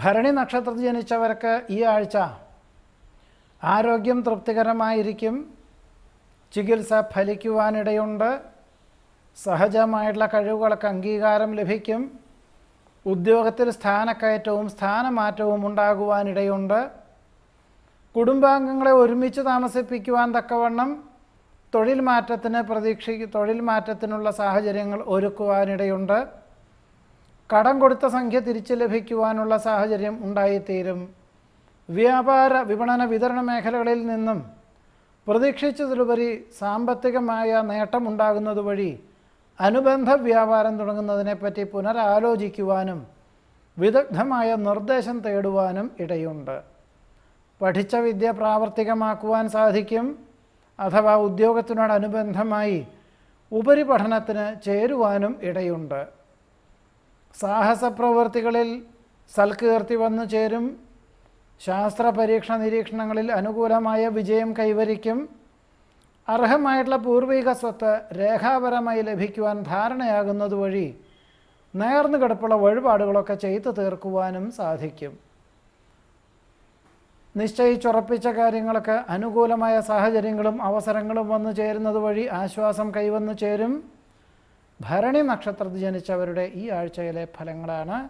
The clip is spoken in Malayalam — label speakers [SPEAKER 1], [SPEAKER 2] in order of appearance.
[SPEAKER 1] ഭരണി നക്ഷത്രത്തിൽ ജനിച്ചവർക്ക് ഈ ആഴ്ച ആരോഗ്യം തൃപ്തികരമായിരിക്കും ചികിത്സ ഫലിക്കുവാനിടയുണ്ട് സഹജമായിട്ടുള്ള കഴിവുകൾക്ക് അംഗീകാരം ലഭിക്കും ഉദ്യോഗത്തിൽ സ്ഥാനക്കയറ്റവും സ്ഥാനമാറ്റവും ഉണ്ടാകുവാനിടയുണ്ട് കുടുംബാംഗങ്ങളെ ഒരുമിച്ച് താമസിപ്പിക്കുവാൻ തക്കവണ്ണം തൊഴിൽ മാറ്റത്തിന് പ്രതീക്ഷിക്കും തൊഴിൽ മാറ്റത്തിനുള്ള സാഹചര്യങ്ങൾ ഒരുക്കുവാനിടയുണ്ട് കടം കൊടുത്ത സംഖ്യ തിരിച്ചു ലഭിക്കുവാനുള്ള സാഹചര്യം ഉണ്ടായിത്തീരും വ്യാപാര വിപണന വിതരണ മേഖലകളിൽ നിന്നും പ്രതീക്ഷിച്ചതിലുപരി സാമ്പത്തികമായ നേട്ടമുണ്ടാകുന്നത് വഴി അനുബന്ധ വ്യാപാരം തുടങ്ങുന്നതിനെപ്പറ്റി പുനരാലോചിക്കുവാനും വിദഗ്ധമായ നിർദ്ദേശം തേടുവാനും ഇടയുണ്ട് പഠിച്ച വിദ്യ പ്രാവർത്തികമാക്കുവാൻ സാധിക്കും അഥവാ ഉദ്യോഗത്തിനോടനുബന്ധമായി ഉപരിപഠനത്തിന് ചേരുവാനും ഇടയുണ്ട് പ്രവൃത്തികളിൽ സൽകീർത്തി വന്നു ചേരും ശാസ്ത്ര പരീക്ഷ നിരീക്ഷണങ്ങളിൽ അനുകൂലമായ വിജയം കൈവരിക്കും അർഹമായിട്ടുള്ള പൂർവിക സ്വത്ത് രേഖാപരമായി ലഭിക്കുവാൻ ധാരണയാകുന്നത് വഴി നേർന്നു കിടപ്പുള്ള വഴിപാടുകളൊക്കെ ചെയ്തു തീർക്കുവാനും സാധിക്കും നിശ്ചയിച്ചുറപ്പിച്ച കാര്യങ്ങൾക്ക് അനുകൂലമായ സാഹചര്യങ്ങളും അവസരങ്ങളും വന്നു ചേരുന്നത് വഴി ആശ്വാസം കൈവന്നു ചേരും ഭരണി നക്ഷത്രത്തിൽ ജനിച്ചവരുടെ ഈ ആഴ്ചയിലെ ഫലങ്ങളാണ്